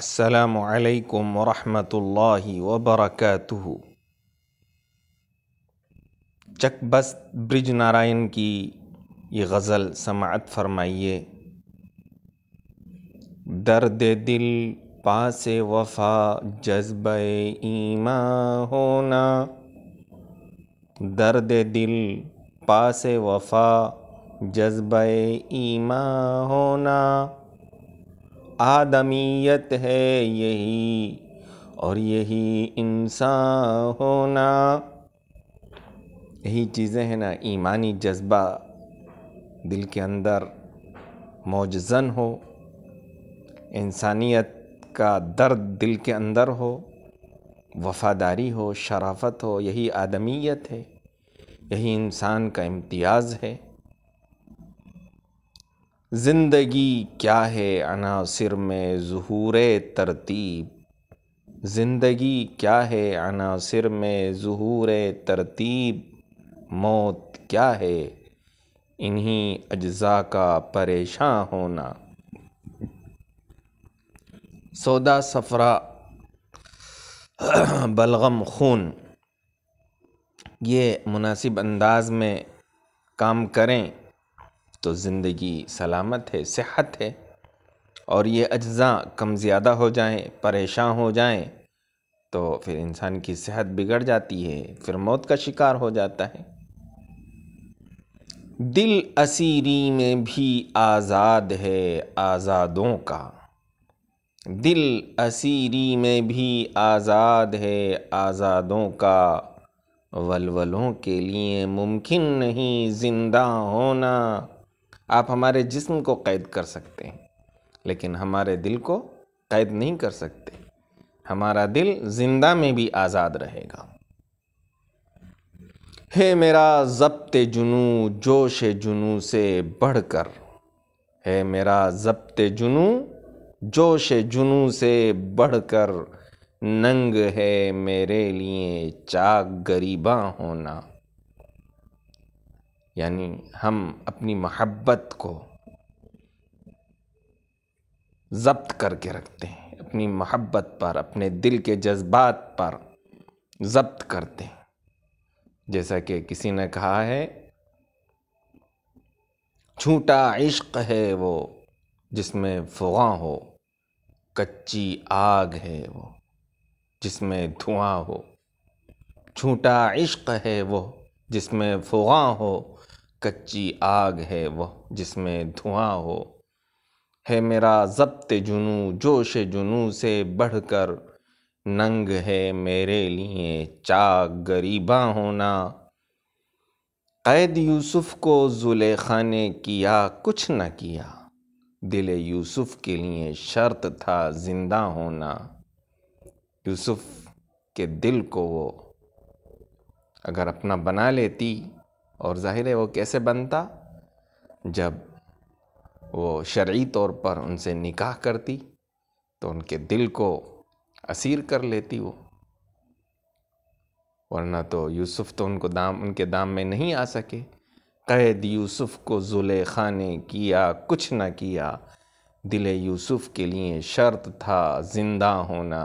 الله وبركاته चक बस ब्रिज नारायण की ये गज़ल समात फरमाइए दर्द दिल पास वफा जज्ब ईमा होना दर्द दिल पास वफा जज्ब ईमा होना आदमियत है यही और यही इंसान होना यही चीज़ें हैं ना ईमानी जज्बा दिल के अंदर मौजन हो इंसानियत का दर्द दिल के अंदर हो वफादारी हो शराफत हो यही आदमियत है यही इंसान का इम्तियाज़ है ज़िंदगी क्या है अनासर में ज़हूर तरतीब ज़िंदगी क्या है अनासर में ज़हूर तरतीब मौत क्या है इन्हीं अज्जा का परेशान होना सौदा सफ़रा बलगम खून ये मुनासिब अंदाज में काम करें तो ज़िंदगी सलामत है सेहत है और ये अज्जा कम ज़्यादा हो जाएं परेशान हो जाएं तो फिर इंसान की सेहत बिगड़ जाती है फिर मौत का शिकार हो जाता है दिल असीरी में भी आज़ाद है आज़ादों का दिल असीरी में भी आज़ाद है आज़ादों का वलवलों के लिए मुमकिन नहीं ज़िंदा होना आप हमारे जिस्म को कैद कर सकते हैं लेकिन हमारे दिल को कैद नहीं कर सकते हमारा दिल जिंदा में भी आज़ाद रहेगा हे मेरा जब्त जुनू जोश जुनू से बढ़कर हे मेरा जब्त जुनू जोश जुनू से बढ़कर नंग है मेरे लिए चाक गरीबा होना यानी हम अपनी महब्बत को जब्त करके रखते हैं अपनी महब्बत पर अपने दिल के जज्बात पर जब्त करते हैं जैसा कि किसी ने कहा है छूटा इश्क है वो जिसमें फुआ हो कच्ची आग है वो जिसमें धुआं हो छूटा इश्क है वो जिसमें फुआ हो कच्ची आग है वह जिसमें धुआं हो है मेरा जब्त जुनू जोश जुनू से बढ़कर नंग है मेरे लिए चाक गरीबा होना कैद यूसुफ को जुलेखा ने किया कुछ न किया दिल यूसुफ के लिए शर्त था ज़िंदा होना यूसुफ के दिल को वो अगर अपना बना लेती और ज़ाहिर है वो कैसे बनता जब वो शर्य तौर पर उनसे निकाह करती तो उनके दिल को असीर कर लेती वो वरना तो यूसुफ़ तो उनको दाम उनके दाम में नहीं आ सके क़ैद यूसुफ़ को जुले खाने किया कुछ ना किया दिल यूसुफ़ के लिए शर्त था ज़िंदा होना